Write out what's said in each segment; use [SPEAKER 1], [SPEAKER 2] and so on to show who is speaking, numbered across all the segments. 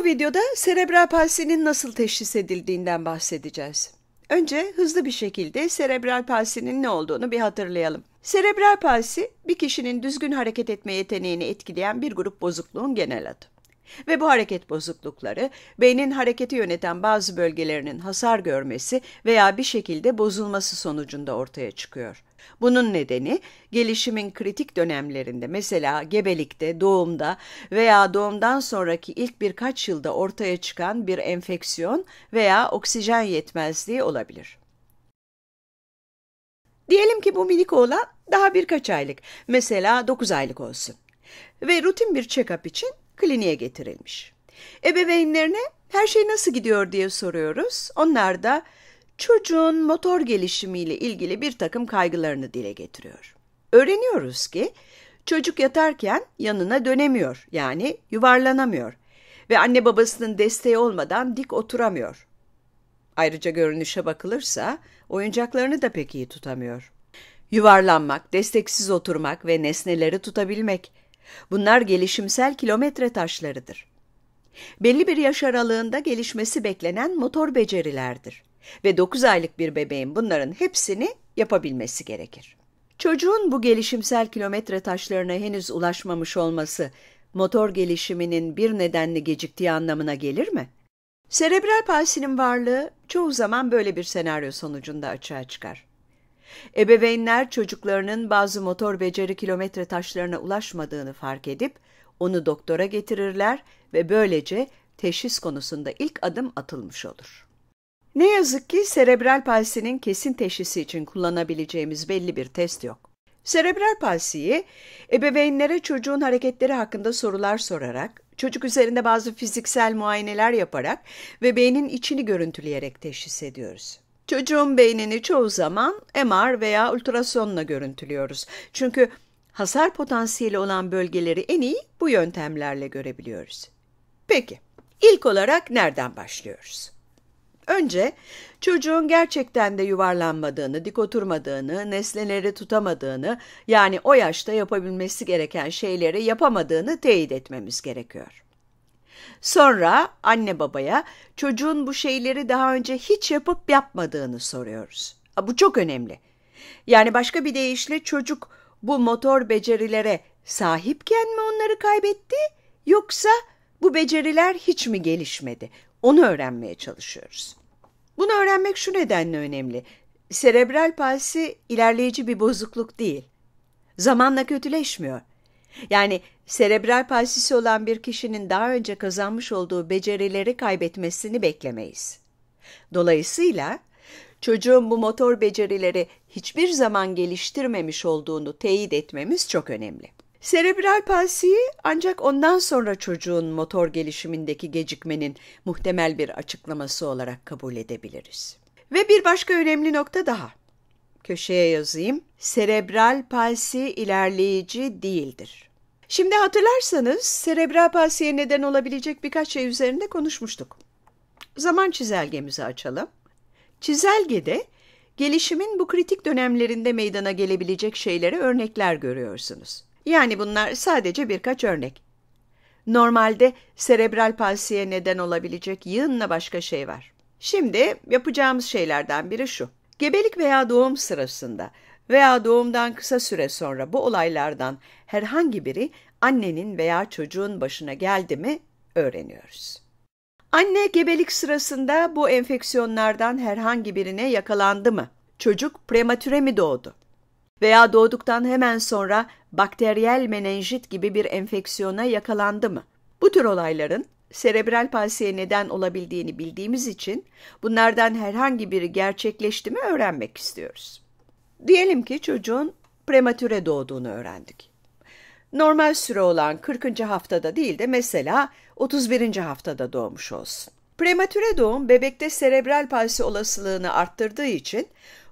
[SPEAKER 1] Bu videoda serebral palsinin nasıl teşhis edildiğinden bahsedeceğiz. Önce hızlı bir şekilde serebral palsinin ne olduğunu bir hatırlayalım. Serebral palsi bir kişinin düzgün hareket etme yeteneğini etkileyen bir grup bozukluğun genel adı. Ve bu hareket bozuklukları beynin hareketi yöneten bazı bölgelerinin hasar görmesi veya bir şekilde bozulması sonucunda ortaya çıkıyor. Bunun nedeni gelişimin kritik dönemlerinde mesela gebelikte, doğumda veya doğumdan sonraki ilk birkaç yılda ortaya çıkan bir enfeksiyon veya oksijen yetmezliği olabilir. Diyelim ki bu minik oğlan daha birkaç aylık, mesela 9 aylık olsun ve rutin bir check-up için kliniğe getirilmiş. Ebeveynlerine her şey nasıl gidiyor diye soruyoruz. Onlar da çocuğun motor gelişimiyle ilgili bir takım kaygılarını dile getiriyor. Öğreniyoruz ki çocuk yatarken yanına dönemiyor yani yuvarlanamıyor ve anne babasının desteği olmadan dik oturamıyor. Ayrıca görünüşe bakılırsa oyuncaklarını da pek iyi tutamıyor. Yuvarlanmak, desteksiz oturmak ve nesneleri tutabilmek Bunlar gelişimsel kilometre taşlarıdır. Belli bir yaş aralığında gelişmesi beklenen motor becerilerdir ve 9 aylık bir bebeğin bunların hepsini yapabilmesi gerekir. Çocuğun bu gelişimsel kilometre taşlarına henüz ulaşmamış olması motor gelişiminin bir nedenle geciktiği anlamına gelir mi? Serebral palsinin varlığı çoğu zaman böyle bir senaryo sonucunda açığa çıkar. Ebeveynler çocuklarının bazı motor beceri kilometre taşlarına ulaşmadığını fark edip onu doktora getirirler ve böylece teşhis konusunda ilk adım atılmış olur. Ne yazık ki serebral palsinin kesin teşhisi için kullanabileceğimiz belli bir test yok. Serebral palsiyi ebeveynlere çocuğun hareketleri hakkında sorular sorarak, çocuk üzerinde bazı fiziksel muayeneler yaparak ve beynin içini görüntüleyerek teşhis ediyoruz. Çocuğun beynini çoğu zaman MR veya ultrasonla görüntülüyoruz. Çünkü hasar potansiyeli olan bölgeleri en iyi bu yöntemlerle görebiliyoruz. Peki, ilk olarak nereden başlıyoruz? Önce çocuğun gerçekten de yuvarlanmadığını, dik oturmadığını, nesneleri tutamadığını, yani o yaşta yapabilmesi gereken şeyleri yapamadığını teyit etmemiz gerekiyor. Sonra anne babaya çocuğun bu şeyleri daha önce hiç yapıp yapmadığını soruyoruz. Bu çok önemli. Yani başka bir deyişle çocuk bu motor becerilere sahipken mi onları kaybetti yoksa bu beceriler hiç mi gelişmedi? Onu öğrenmeye çalışıyoruz. Bunu öğrenmek şu nedenle önemli. Serebral palsi ilerleyici bir bozukluk değil. Zamanla kötüleşmiyor. Yani Serebral palsisi olan bir kişinin daha önce kazanmış olduğu becerileri kaybetmesini beklemeyiz. Dolayısıyla çocuğun bu motor becerileri hiçbir zaman geliştirmemiş olduğunu teyit etmemiz çok önemli. Serebral palsiyi ancak ondan sonra çocuğun motor gelişimindeki gecikmenin muhtemel bir açıklaması olarak kabul edebiliriz. Ve bir başka önemli nokta daha. Köşeye yazayım. Serebral palsi ilerleyici değildir. Şimdi hatırlarsanız serebral palsiye neden olabilecek birkaç şey üzerinde konuşmuştuk. Zaman çizelgemizi açalım. Çizelgede gelişimin bu kritik dönemlerinde meydana gelebilecek şeylere örnekler görüyorsunuz. Yani bunlar sadece birkaç örnek. Normalde serebral palsiye neden olabilecek yığınla başka şey var. Şimdi yapacağımız şeylerden biri şu. Gebelik veya doğum sırasında veya doğumdan kısa süre sonra bu olaylardan herhangi biri annenin veya çocuğun başına geldi mi öğreniyoruz. Anne gebelik sırasında bu enfeksiyonlardan herhangi birine yakalandı mı? Çocuk prematüre mi doğdu? Veya doğduktan hemen sonra bakteriyel menenjit gibi bir enfeksiyona yakalandı mı? Bu tür olayların serebral palsiye neden olabildiğini bildiğimiz için bunlardan herhangi biri gerçekleşti mi öğrenmek istiyoruz. Diyelim ki çocuğun prematüre doğduğunu öğrendik. Normal süre olan 40. haftada değil de mesela 31. haftada doğmuş olsun. Prematüre doğum bebekte serebral palsi olasılığını arttırdığı için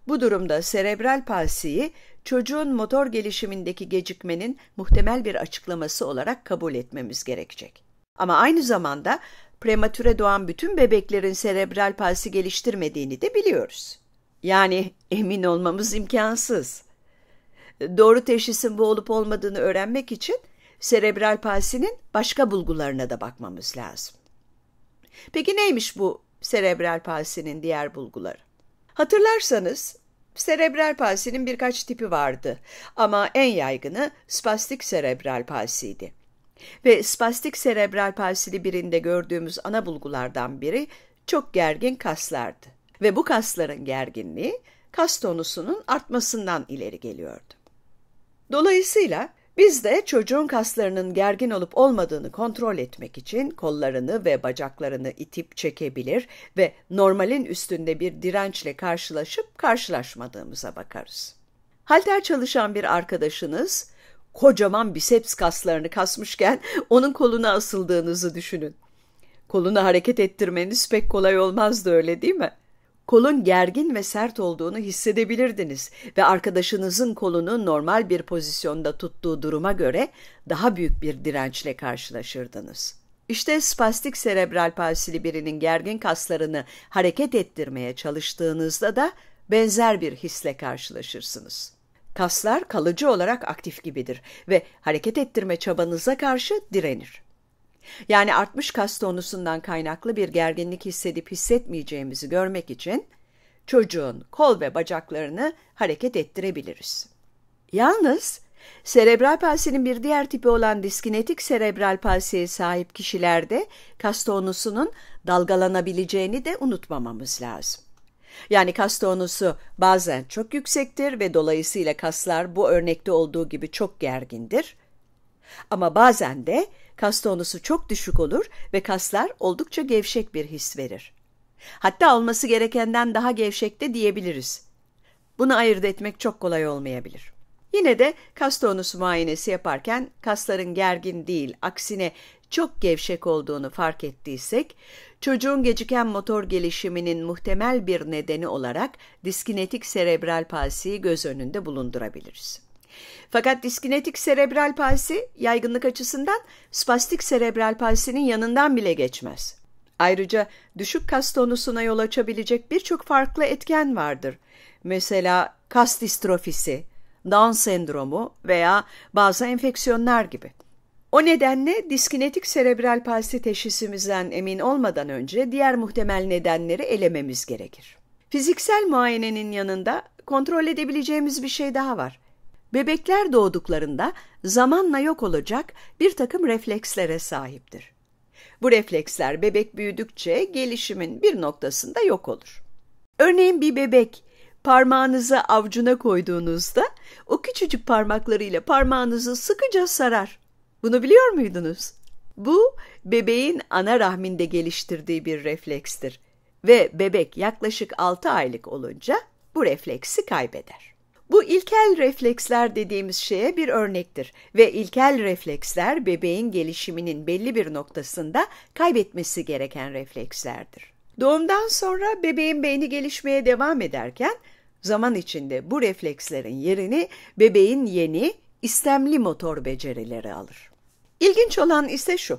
[SPEAKER 1] bu durumda serebral palsiyi çocuğun motor gelişimindeki gecikmenin muhtemel bir açıklaması olarak kabul etmemiz gerekecek. Ama aynı zamanda prematüre doğan bütün bebeklerin serebral palsi geliştirmediğini de biliyoruz. Yani emin olmamız imkansız. Doğru teşhisin bu olup olmadığını öğrenmek için serebral palsinin başka bulgularına da bakmamız lazım. Peki neymiş bu serebral palsinin diğer bulguları? Hatırlarsanız serebral palsinin birkaç tipi vardı ama en yaygını spastik serebral palsiydi. Ve spastik serebral palsili birinde gördüğümüz ana bulgulardan biri çok gergin kaslardı ve bu kasların gerginliği kas tonusunun artmasından ileri geliyordu. Dolayısıyla biz de çocuğun kaslarının gergin olup olmadığını kontrol etmek için kollarını ve bacaklarını itip çekebilir ve normalin üstünde bir dirençle karşılaşıp karşılaşmadığımıza bakarız. Halter çalışan bir arkadaşınız kocaman biceps kaslarını kasmışken onun koluna asıldığınızı düşünün. Kolunu hareket ettirmeniz pek kolay olmazdı öyle değil mi? kolun gergin ve sert olduğunu hissedebilirdiniz ve arkadaşınızın kolunu normal bir pozisyonda tuttuğu duruma göre daha büyük bir dirençle karşılaşırdınız. İşte spastik serebral palsili birinin gergin kaslarını hareket ettirmeye çalıştığınızda da benzer bir hisle karşılaşırsınız. Kaslar kalıcı olarak aktif gibidir ve hareket ettirme çabanıza karşı direnir. Yani artmış kas tonusundan kaynaklı bir gerginlik hissedip hissetmeyeceğimizi görmek için çocuğun kol ve bacaklarını hareket ettirebiliriz. Yalnız serebral palsinin bir diğer tipi olan diskinetik serebral palsiye sahip kişilerde kas tonusunun dalgalanabileceğini de unutmamamız lazım. Yani kas tonusu bazen çok yüksektir ve dolayısıyla kaslar bu örnekte olduğu gibi çok gergindir. Ama bazen de kas tonusu çok düşük olur ve kaslar oldukça gevşek bir his verir. Hatta olması gerekenden daha gevşek de diyebiliriz. Bunu ayırt etmek çok kolay olmayabilir. Yine de kas tonusu muayenesi yaparken kasların gergin değil, aksine çok gevşek olduğunu fark ettiysek, çocuğun geciken motor gelişiminin muhtemel bir nedeni olarak diskinetik serebral palsiyi göz önünde bulundurabiliriz. Fakat diskinetik serebral palsi yaygınlık açısından spastik serebral palsinin yanından bile geçmez. Ayrıca düşük kas tonusuna yol açabilecek birçok farklı etken vardır. Mesela kas distrofisi, Down sendromu veya bazı enfeksiyonlar gibi. O nedenle diskinetik serebral palsi teşhisimizden emin olmadan önce diğer muhtemel nedenleri elememiz gerekir. Fiziksel muayenenin yanında kontrol edebileceğimiz bir şey daha var. Bebekler doğduklarında zamanla yok olacak bir takım reflekslere sahiptir. Bu refleksler bebek büyüdükçe gelişimin bir noktasında yok olur. Örneğin bir bebek parmağınızı avcuna koyduğunuzda o küçücük parmaklarıyla parmağınızı sıkıca sarar. Bunu biliyor muydunuz? Bu bebeğin ana rahminde geliştirdiği bir reflekstir ve bebek yaklaşık 6 aylık olunca bu refleksi kaybeder. Bu ilkel refleksler dediğimiz şeye bir örnektir ve ilkel refleksler bebeğin gelişiminin belli bir noktasında kaybetmesi gereken reflekslerdir. Doğumdan sonra bebeğin beyni gelişmeye devam ederken zaman içinde bu reflekslerin yerini bebeğin yeni, istemli motor becerileri alır. İlginç olan ise şu,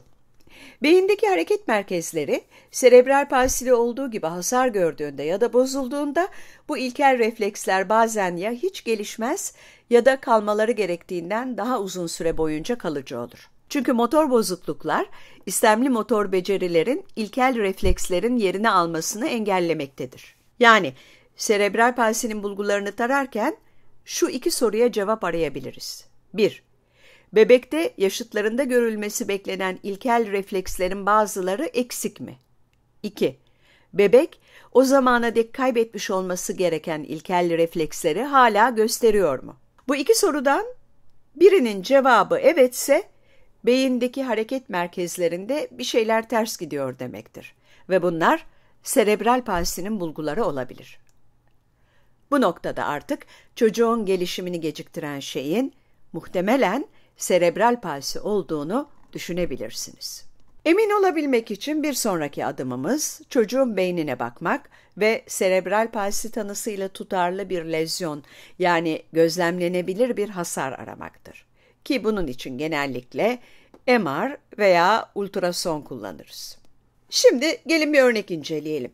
[SPEAKER 1] Beyindeki hareket merkezleri serebral palsili olduğu gibi hasar gördüğünde ya da bozulduğunda bu ilkel refleksler bazen ya hiç gelişmez ya da kalmaları gerektiğinden daha uzun süre boyunca kalıcı olur. Çünkü motor bozukluklar istemli motor becerilerin ilkel reflekslerin yerini almasını engellemektedir. Yani serebral palsinin bulgularını tararken şu iki soruya cevap arayabiliriz. 1. Bebekte yaşıtlarında görülmesi beklenen ilkel reflekslerin bazıları eksik mi? 2. Bebek o zamana dek kaybetmiş olması gereken ilkel refleksleri hala gösteriyor mu? Bu iki sorudan birinin cevabı evetse beyindeki hareket merkezlerinde bir şeyler ters gidiyor demektir ve bunlar serebral palsinin bulguları olabilir. Bu noktada artık çocuğun gelişimini geciktiren şeyin muhtemelen serebral palsi olduğunu düşünebilirsiniz. Emin olabilmek için bir sonraki adımımız çocuğun beynine bakmak ve serebral palsi tanısıyla tutarlı bir lezyon yani gözlemlenebilir bir hasar aramaktır. Ki bunun için genellikle MR veya ultrason kullanırız. Şimdi gelin bir örnek inceleyelim.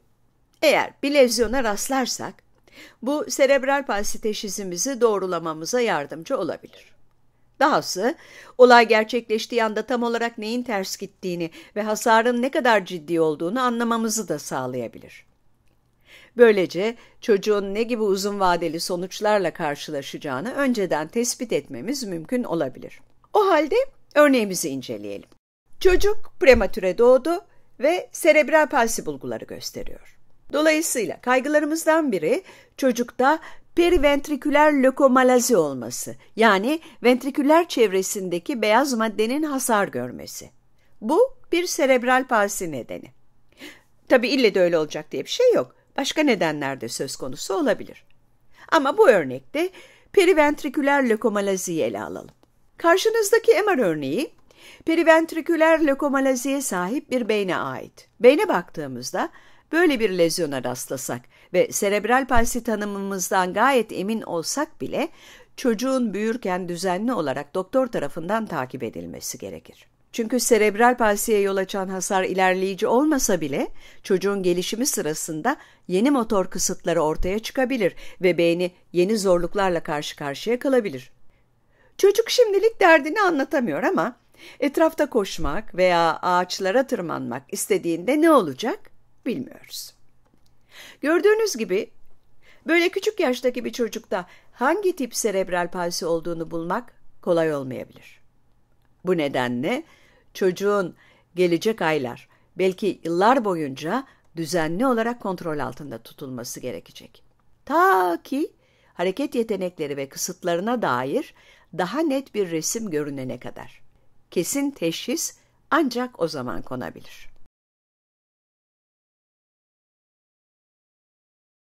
[SPEAKER 1] Eğer bir lezyona rastlarsak bu serebral palsi teşhisimizi doğrulamamıza yardımcı olabilir. Dahası olay gerçekleştiği anda tam olarak neyin ters gittiğini ve hasarın ne kadar ciddi olduğunu anlamamızı da sağlayabilir. Böylece çocuğun ne gibi uzun vadeli sonuçlarla karşılaşacağını önceden tespit etmemiz mümkün olabilir. O halde örneğimizi inceleyelim. Çocuk prematüre doğdu ve serebral palsi bulguları gösteriyor. Dolayısıyla kaygılarımızdan biri çocukta periventriküler lökomalazi olması yani ventriküler çevresindeki beyaz maddenin hasar görmesi. Bu bir serebral palsi nedeni. Tabi ille de öyle olacak diye bir şey yok. Başka nedenler de söz konusu olabilir. Ama bu örnekte periventriküler lökomalaziyi ele alalım. Karşınızdaki MR örneği periventriküler lökomalaziye sahip bir beyne ait. Beyne baktığımızda Böyle bir lezyona rastlasak ve serebral palsi tanımımızdan gayet emin olsak bile çocuğun büyürken düzenli olarak doktor tarafından takip edilmesi gerekir. Çünkü serebral palsiye yol açan hasar ilerleyici olmasa bile çocuğun gelişimi sırasında yeni motor kısıtları ortaya çıkabilir ve beyni yeni zorluklarla karşı karşıya kalabilir. Çocuk şimdilik derdini anlatamıyor ama etrafta koşmak veya ağaçlara tırmanmak istediğinde ne olacak? bilmiyoruz. Gördüğünüz gibi böyle küçük yaştaki bir çocukta hangi tip serebral palsi olduğunu bulmak kolay olmayabilir. Bu nedenle çocuğun gelecek aylar, belki yıllar boyunca düzenli olarak kontrol altında tutulması gerekecek. Ta ki hareket yetenekleri ve kısıtlarına dair daha net bir resim görünene kadar. Kesin teşhis ancak o zaman konabilir.''